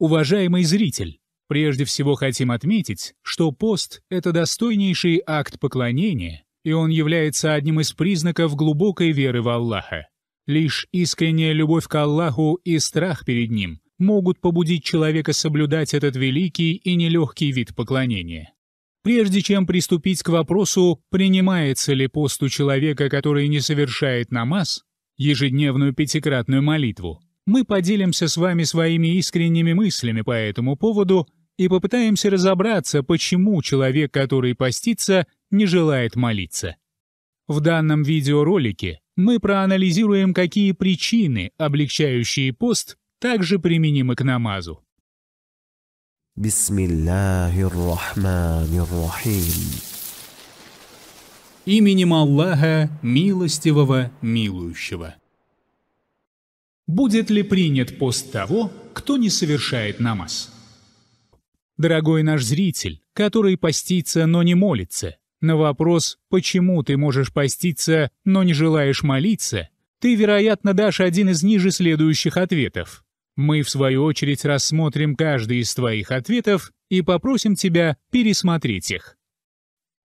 Уважаемый зритель, прежде всего хотим отметить, что пост — это достойнейший акт поклонения, и он является одним из признаков глубокой веры в Аллаха. Лишь искренняя любовь к Аллаху и страх перед Ним могут побудить человека соблюдать этот великий и нелегкий вид поклонения. Прежде чем приступить к вопросу, принимается ли пост у человека, который не совершает намаз, ежедневную пятикратную молитву, мы поделимся с вами своими искренними мыслями по этому поводу и попытаемся разобраться, почему человек, который постится, не желает молиться. В данном видеоролике мы проанализируем, какие причины, облегчающие пост, также применимы к намазу. Именем Аллаха, милостивого, милующего. Будет ли принят пост того, кто не совершает намаз? Дорогой наш зритель, который постится, но не молится, на вопрос «почему ты можешь поститься, но не желаешь молиться?» ты, вероятно, дашь один из ниже следующих ответов. Мы, в свою очередь, рассмотрим каждый из твоих ответов и попросим тебя пересмотреть их.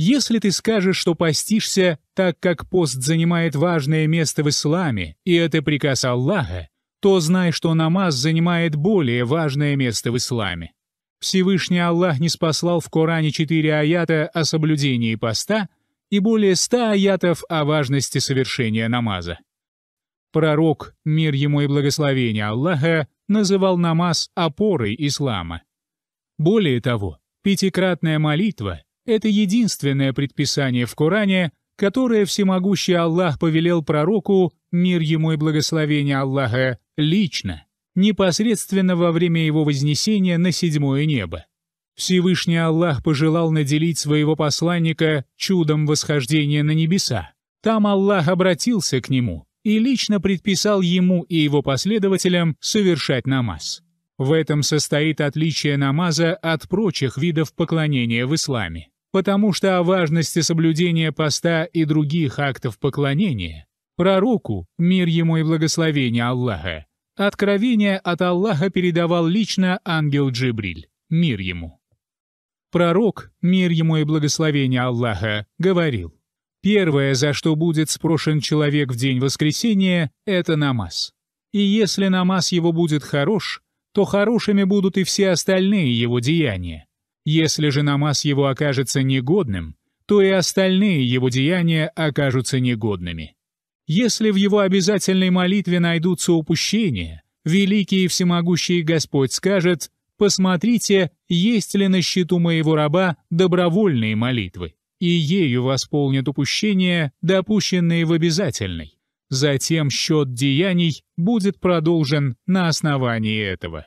Если ты скажешь, что постишься, так как пост занимает важное место в исламе, и это приказ Аллаха, то знай, что намаз занимает более важное место в исламе. Всевышний Аллах не спаслал в Коране четыре аята о соблюдении поста и более ста аятов о важности совершения намаза. Пророк, мир ему и благословение Аллаха, называл намаз опорой ислама. Более того, пятикратная молитва — это единственное предписание в Коране, которое всемогущий Аллах повелел пророку, мир ему и благословение Аллаха, лично, непосредственно во время его вознесения на седьмое небо. Всевышний Аллах пожелал наделить своего посланника чудом восхождения на небеса. Там Аллах обратился к нему и лично предписал ему и его последователям совершать намаз. В этом состоит отличие намаза от прочих видов поклонения в исламе потому что о важности соблюдения поста и других актов поклонения пророку, мир ему и благословение Аллаха, откровение от Аллаха передавал лично ангел Джибриль, мир ему. Пророк, мир ему и благословение Аллаха, говорил, «Первое, за что будет спрошен человек в день воскресения, это намаз. И если намаз его будет хорош, то хорошими будут и все остальные его деяния. Если же намаз его окажется негодным, то и остальные его деяния окажутся негодными. Если в его обязательной молитве найдутся упущения, великий и всемогущий Господь скажет «Посмотрите, есть ли на счету моего раба добровольные молитвы, и ею восполнят упущения, допущенные в обязательной». Затем счет деяний будет продолжен на основании этого.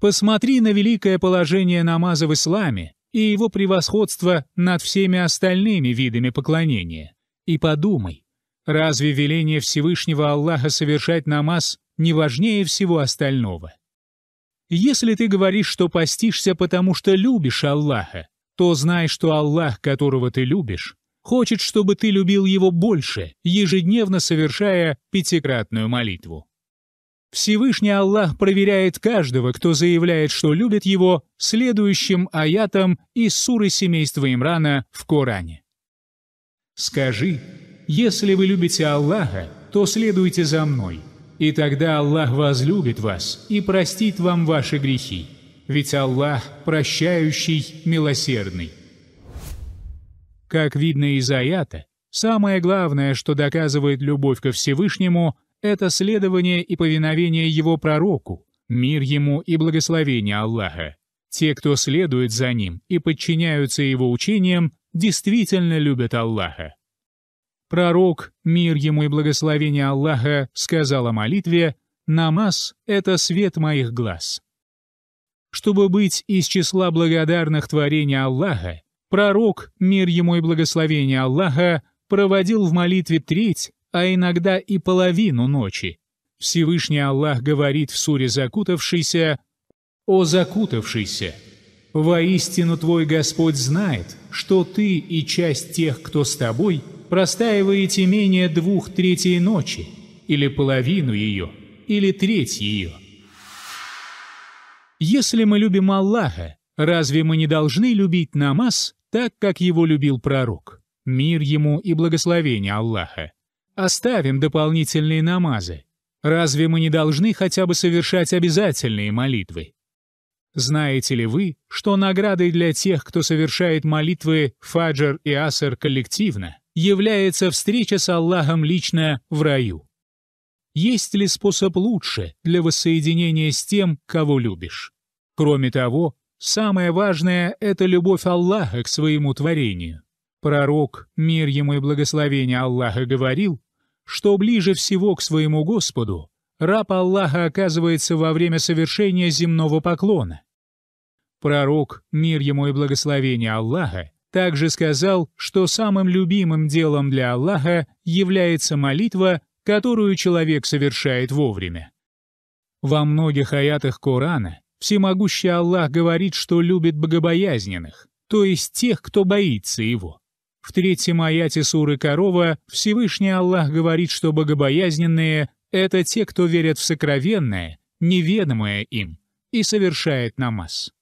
Посмотри на великое положение намаза в исламе и его превосходство над всеми остальными видами поклонения. И подумай, разве веление Всевышнего Аллаха совершать намаз не важнее всего остального? Если ты говоришь, что постишься потому, что любишь Аллаха, то знай, что Аллах, которого ты любишь, хочет, чтобы ты любил его больше, ежедневно совершая пятикратную молитву. Всевышний Аллах проверяет каждого, кто заявляет, что любит его, следующим аятом из суры семейства Имрана в Коране. «Скажи, если вы любите Аллаха, то следуйте за мной, и тогда Аллах возлюбит вас и простит вам ваши грехи, ведь Аллах прощающий, милосердный». Как видно из аята, самое главное, что доказывает любовь ко Всевышнему –— это следование и повиновение его пророку, мир ему и благословение Аллаха. Те, кто следует за ним и подчиняются его учениям, действительно любят Аллаха. Пророк, мир ему и благословение Аллаха, сказал о молитве «Намаз — это свет моих глаз». Чтобы быть из числа благодарных творения Аллаха, пророк, мир ему и благословение Аллаха, проводил в молитве треть а иногда и половину ночи. Всевышний Аллах говорит в суре «Закутавшийся» «О закутавшийся! Воистину твой Господь знает, что ты и часть тех, кто с тобой, простаиваете менее двух третей ночи, или половину ее, или треть ее». Если мы любим Аллаха, разве мы не должны любить намаз так, как его любил пророк? Мир ему и благословение Аллаха. Оставим дополнительные намазы. Разве мы не должны хотя бы совершать обязательные молитвы? Знаете ли вы, что наградой для тех, кто совершает молитвы Фаджр и Аср коллективно, является встреча с Аллахом лично в раю? Есть ли способ лучше для воссоединения с тем, кого любишь? Кроме того, самое важное — это любовь Аллаха к своему творению. Пророк, мир ему и благословение Аллаха, говорил, что ближе всего к своему Господу раб Аллаха оказывается во время совершения земного поклона. Пророк, мир ему и благословение Аллаха, также сказал, что самым любимым делом для Аллаха является молитва, которую человек совершает вовремя. Во многих аятах Корана всемогущий Аллах говорит, что любит богобоязненных, то есть тех, кто боится его. В третьем аяте суры Корова Всевышний Аллах говорит, что богобоязненные — это те, кто верят в сокровенное, неведомое им, и совершает намаз.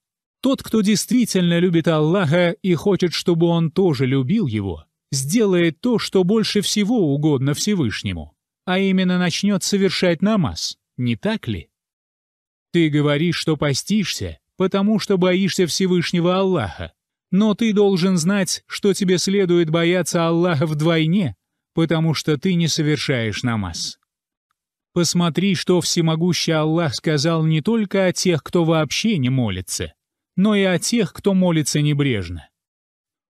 Тот, кто действительно любит Аллаха и хочет, чтобы он тоже любил его, сделает то, что больше всего угодно Всевышнему, а именно начнет совершать намаз, не так ли? Ты говоришь, что постишься, потому что боишься Всевышнего Аллаха, но ты должен знать, что тебе следует бояться Аллаха вдвойне, потому что ты не совершаешь намаз. Посмотри, что всемогущий Аллах сказал не только о тех, кто вообще не молится, но и о тех, кто молится небрежно.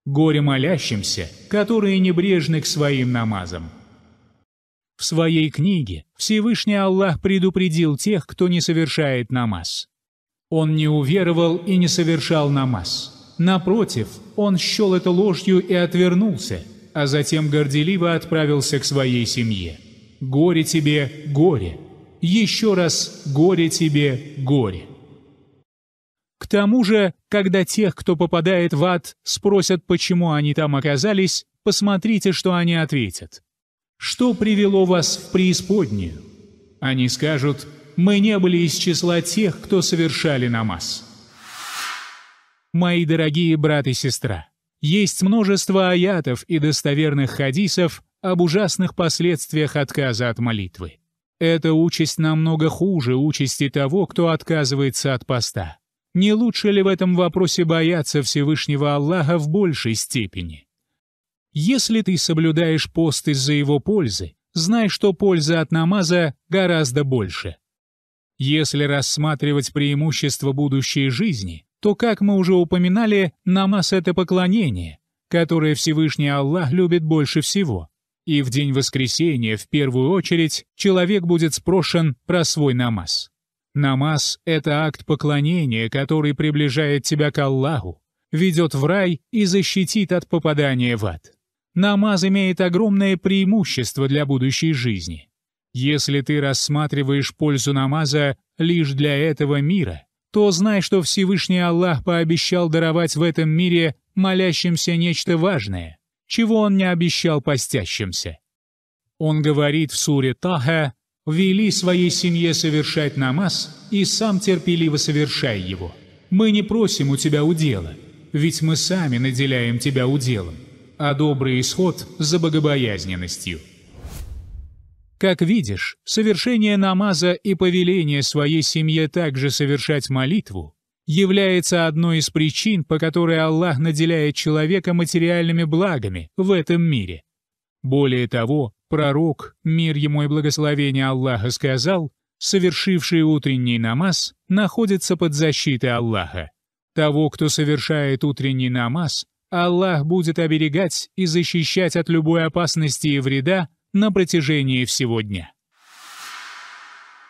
Горе молящимся, которые небрежны к своим намазам. В своей книге Всевышний Аллах предупредил тех, кто не совершает намаз. Он не уверовал и не совершал намаз. Напротив, он щел это ложью и отвернулся, а затем горделиво отправился к своей семье. «Горе тебе, горе! Еще раз горе тебе, горе!» К тому же, когда тех, кто попадает в ад, спросят, почему они там оказались, посмотрите, что они ответят. «Что привело вас в преисподнюю?» Они скажут, «Мы не были из числа тех, кто совершали намаз». Мои дорогие брат и сестра, есть множество аятов и достоверных хадисов об ужасных последствиях отказа от молитвы. Эта участь намного хуже участи того, кто отказывается от поста. Не лучше ли в этом вопросе бояться Всевышнего Аллаха в большей степени? Если ты соблюдаешь пост из-за его пользы, знай, что польза от намаза гораздо больше. Если рассматривать преимущества будущей жизни, то, как мы уже упоминали, намаз — это поклонение, которое Всевышний Аллах любит больше всего. И в день воскресения, в первую очередь, человек будет спрошен про свой намаз. Намаз — это акт поклонения, который приближает тебя к Аллаху, ведет в рай и защитит от попадания в ад. Намаз имеет огромное преимущество для будущей жизни. Если ты рассматриваешь пользу намаза лишь для этого мира, то знай, что Всевышний Аллах пообещал даровать в этом мире молящимся нечто важное, чего он не обещал постящимся. Он говорит в суре Таха «Вели своей семье совершать намаз и сам терпеливо совершай его. Мы не просим у тебя удела, ведь мы сами наделяем тебя уделом, а добрый исход за богобоязненностью». Как видишь, совершение намаза и повеление своей семье также совершать молитву является одной из причин, по которой Аллах наделяет человека материальными благами в этом мире. Более того, пророк, мир ему и благословение Аллаха, сказал, совершивший утренний намаз находится под защитой Аллаха. Того, кто совершает утренний намаз, Аллах будет оберегать и защищать от любой опасности и вреда, на протяжении всего дня.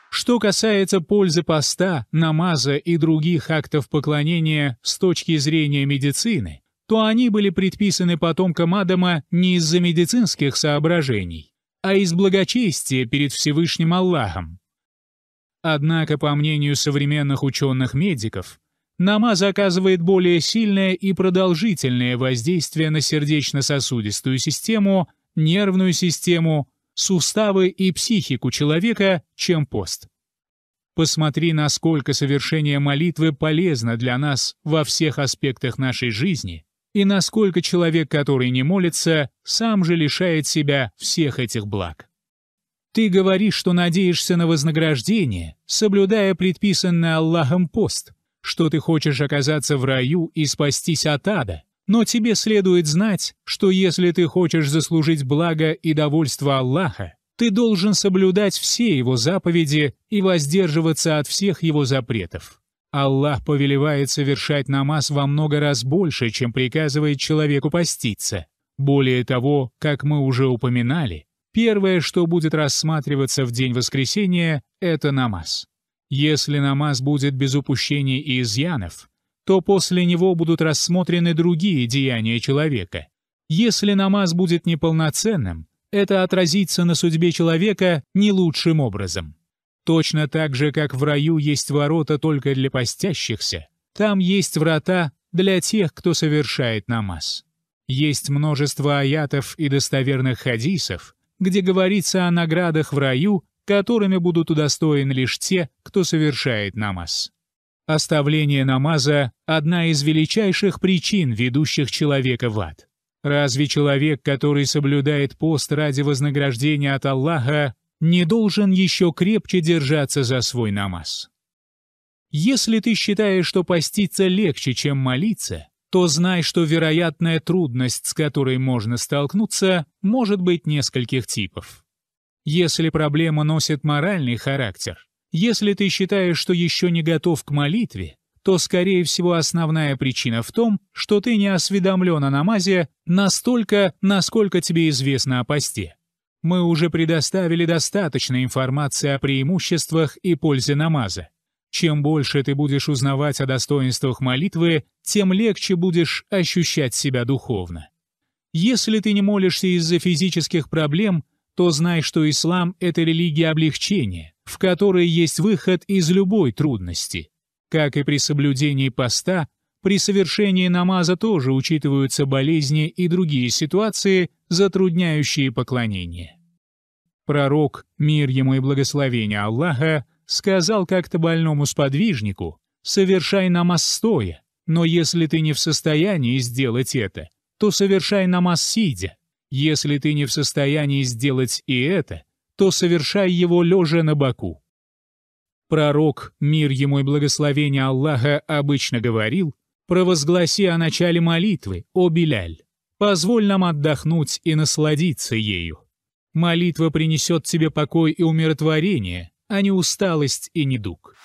Что касается пользы поста, намаза и других актов поклонения с точки зрения медицины, то они были предписаны потомкам Адама не из-за медицинских соображений, а из благочестия перед Всевышним Аллахом. Однако, по мнению современных ученых-медиков, намаз оказывает более сильное и продолжительное воздействие на сердечно-сосудистую систему, нервную систему, суставы и психику человека, чем пост. Посмотри, насколько совершение молитвы полезно для нас во всех аспектах нашей жизни, и насколько человек, который не молится, сам же лишает себя всех этих благ. Ты говоришь, что надеешься на вознаграждение, соблюдая предписанный Аллахом пост, что ты хочешь оказаться в раю и спастись от ада, но тебе следует знать, что если ты хочешь заслужить благо и довольство Аллаха, ты должен соблюдать все его заповеди и воздерживаться от всех его запретов. Аллах повелевает совершать намаз во много раз больше, чем приказывает человеку поститься. Более того, как мы уже упоминали, первое, что будет рассматриваться в день воскресения, это намаз. Если намаз будет без упущений и изъянов, то после него будут рассмотрены другие деяния человека. Если намаз будет неполноценным, это отразится на судьбе человека не лучшим образом. Точно так же, как в раю есть ворота только для постящихся, там есть врата для тех, кто совершает намаз. Есть множество аятов и достоверных хадисов, где говорится о наградах в раю, которыми будут удостоены лишь те, кто совершает намаз. Оставление намаза – одна из величайших причин, ведущих человека в ад. Разве человек, который соблюдает пост ради вознаграждения от Аллаха, не должен еще крепче держаться за свой намаз? Если ты считаешь, что поститься легче, чем молиться, то знай, что вероятная трудность, с которой можно столкнуться, может быть нескольких типов. Если проблема носит моральный характер, если ты считаешь, что еще не готов к молитве, то, скорее всего, основная причина в том, что ты не осведомлен о намазе настолько, насколько тебе известно о посте. Мы уже предоставили достаточно информации о преимуществах и пользе намаза. Чем больше ты будешь узнавать о достоинствах молитвы, тем легче будешь ощущать себя духовно. Если ты не молишься из-за физических проблем, то знай, что ислам — это религия облегчения, в которой есть выход из любой трудности. Как и при соблюдении поста, при совершении намаза тоже учитываются болезни и другие ситуации, затрудняющие поклонение. Пророк, мир ему и благословение Аллаха, сказал как-то больному сподвижнику, «Совершай намаз стоя, но если ты не в состоянии сделать это, то совершай намаз сидя. Если ты не в состоянии сделать и это, то совершай его лежа на боку. Пророк, мир ему и благословение Аллаха, обычно говорил, «Провозгласи о начале молитвы, о Беляль, позволь нам отдохнуть и насладиться ею. Молитва принесет тебе покой и умиротворение, а не усталость и недуг».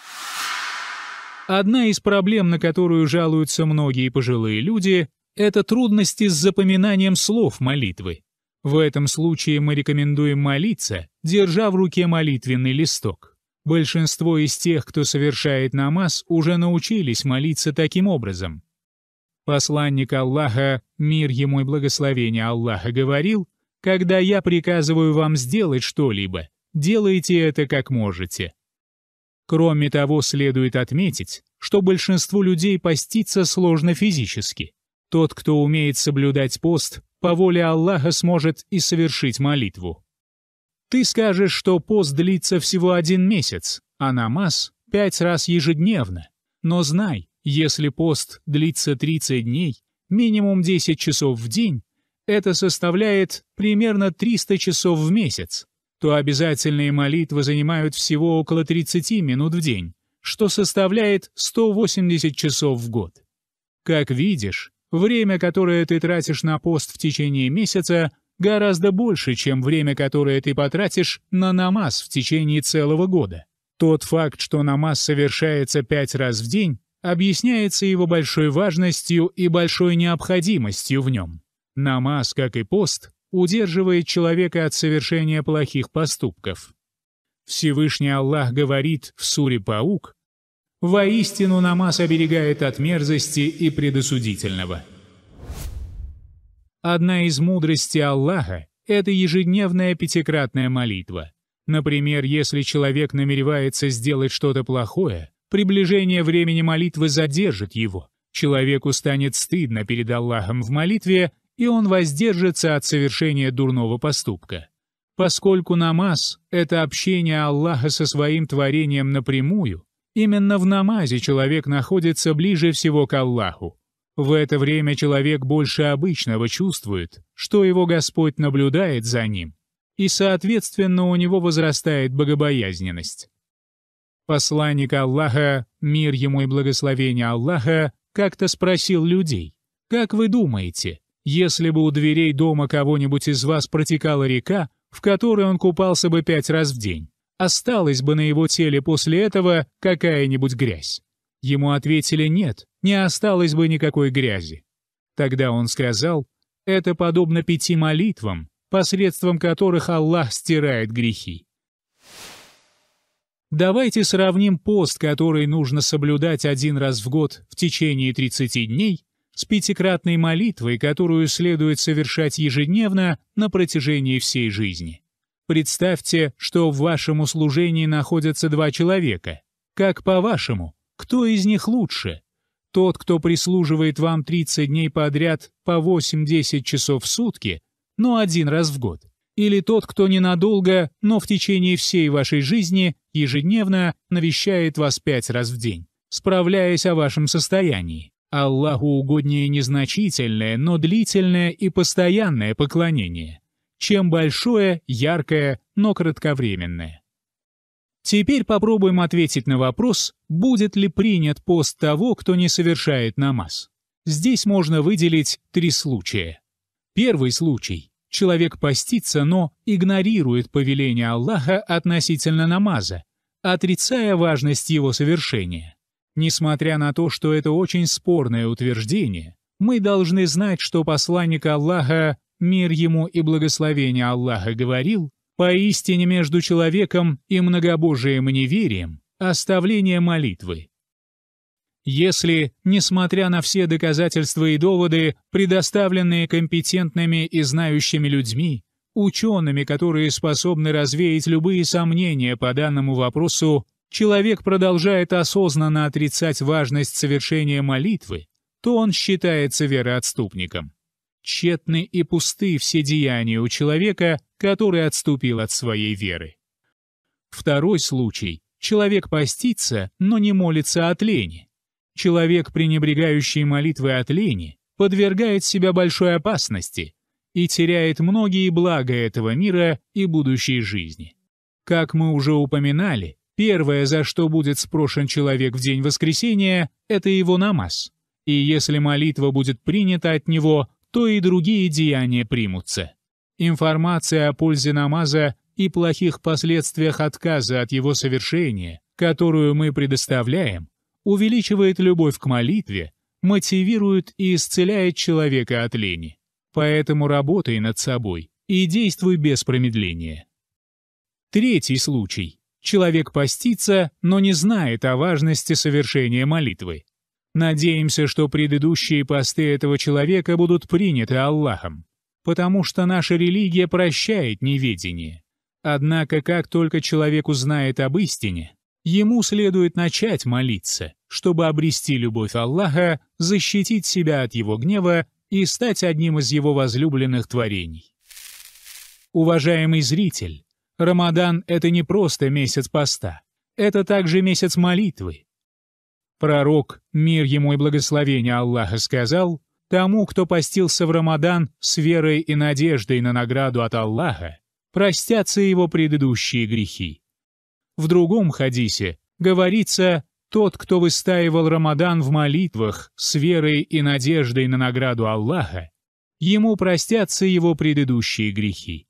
Одна из проблем, на которую жалуются многие пожилые люди, это трудности с запоминанием слов молитвы. В этом случае мы рекомендуем молиться, держа в руке молитвенный листок. Большинство из тех, кто совершает намаз, уже научились молиться таким образом. Посланник Аллаха, мир ему и благословение Аллаха, говорил, «Когда я приказываю вам сделать что-либо, делайте это как можете». Кроме того, следует отметить, что большинству людей поститься сложно физически. Тот, кто умеет соблюдать пост, по воле Аллаха сможет и совершить молитву. Ты скажешь, что пост длится всего один месяц, а намаз — пять раз ежедневно. Но знай, если пост длится 30 дней, минимум 10 часов в день, это составляет примерно 300 часов в месяц, то обязательные молитвы занимают всего около 30 минут в день, что составляет 180 часов в год. Как видишь, Время, которое ты тратишь на пост в течение месяца, гораздо больше, чем время, которое ты потратишь на намаз в течение целого года. Тот факт, что намаз совершается пять раз в день, объясняется его большой важностью и большой необходимостью в нем. Намаз, как и пост, удерживает человека от совершения плохих поступков. Всевышний Аллах говорит в суре «Паук», Воистину намаз оберегает от мерзости и предосудительного. Одна из мудрости Аллаха — это ежедневная пятикратная молитва. Например, если человек намеревается сделать что-то плохое, приближение времени молитвы задержит его. Человеку станет стыдно перед Аллахом в молитве, и он воздержится от совершения дурного поступка. Поскольку намаз — это общение Аллаха со своим творением напрямую, Именно в намазе человек находится ближе всего к Аллаху. В это время человек больше обычного чувствует, что его Господь наблюдает за ним, и, соответственно, у него возрастает богобоязненность. Посланник Аллаха, мир ему и благословение Аллаха, как-то спросил людей, «Как вы думаете, если бы у дверей дома кого-нибудь из вас протекала река, в которой он купался бы пять раз в день, осталась бы на его теле после этого какая-нибудь грязь? Ему ответили «нет, не осталось бы никакой грязи». Тогда он сказал «это подобно пяти молитвам, посредством которых Аллах стирает грехи». Давайте сравним пост, который нужно соблюдать один раз в год в течение 30 дней, с пятикратной молитвой, которую следует совершать ежедневно на протяжении всей жизни. Представьте, что в вашем услужении находятся два человека. Как по-вашему, кто из них лучше? Тот, кто прислуживает вам 30 дней подряд по 8-10 часов в сутки, но один раз в год? Или тот, кто ненадолго, но в течение всей вашей жизни ежедневно навещает вас пять раз в день, справляясь о вашем состоянии? Аллаху угоднее незначительное, но длительное и постоянное поклонение чем большое, яркое, но кратковременное. Теперь попробуем ответить на вопрос, будет ли принят пост того, кто не совершает намаз. Здесь можно выделить три случая. Первый случай. Человек постится, но игнорирует повеление Аллаха относительно намаза, отрицая важность его совершения. Несмотря на то, что это очень спорное утверждение, мы должны знать, что посланник Аллаха мир ему и благословение Аллаха, говорил, «Поистине между человеком и многобожием неверием оставление молитвы». Если, несмотря на все доказательства и доводы, предоставленные компетентными и знающими людьми, учеными, которые способны развеять любые сомнения по данному вопросу, человек продолжает осознанно отрицать важность совершения молитвы, то он считается вероотступником. Тщетны и пусты все деяния у человека, который отступил от своей веры. Второй случай. Человек постится, но не молится от лени. Человек, пренебрегающий молитвы от лени, подвергает себя большой опасности и теряет многие блага этого мира и будущей жизни. Как мы уже упоминали, первое, за что будет спрошен человек в день воскресения, это его намаз. И если молитва будет принята от него, то и другие деяния примутся. Информация о пользе намаза и плохих последствиях отказа от его совершения, которую мы предоставляем, увеличивает любовь к молитве, мотивирует и исцеляет человека от лени. Поэтому работай над собой и действуй без промедления. Третий случай. Человек постится, но не знает о важности совершения молитвы. Надеемся, что предыдущие посты этого человека будут приняты Аллахом, потому что наша религия прощает неведение. Однако, как только человек узнает об истине, ему следует начать молиться, чтобы обрести любовь Аллаха, защитить себя от его гнева и стать одним из его возлюбленных творений. Уважаемый зритель, Рамадан — это не просто месяц поста, это также месяц молитвы, Пророк, мир ему и благословение Аллаха, сказал, «Тому, кто постился в Рамадан с верой и надеждой на награду от Аллаха, простятся его предыдущие грехи». В другом хадисе говорится «Тот, кто выстаивал Рамадан в молитвах с верой и надеждой на награду Аллаха, ему простятся его предыдущие грехи».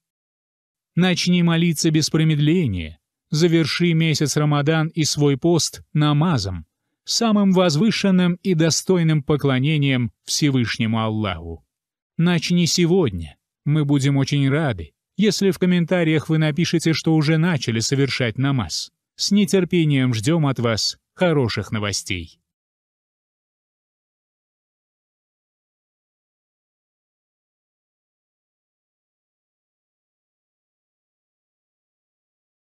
Начни молиться без промедления, заверши месяц Рамадан и свой пост намазом, самым возвышенным и достойным поклонением Всевышнему Аллаху. Начни сегодня. Мы будем очень рады, если в комментариях вы напишите, что уже начали совершать намаз. С нетерпением ждем от вас хороших новостей.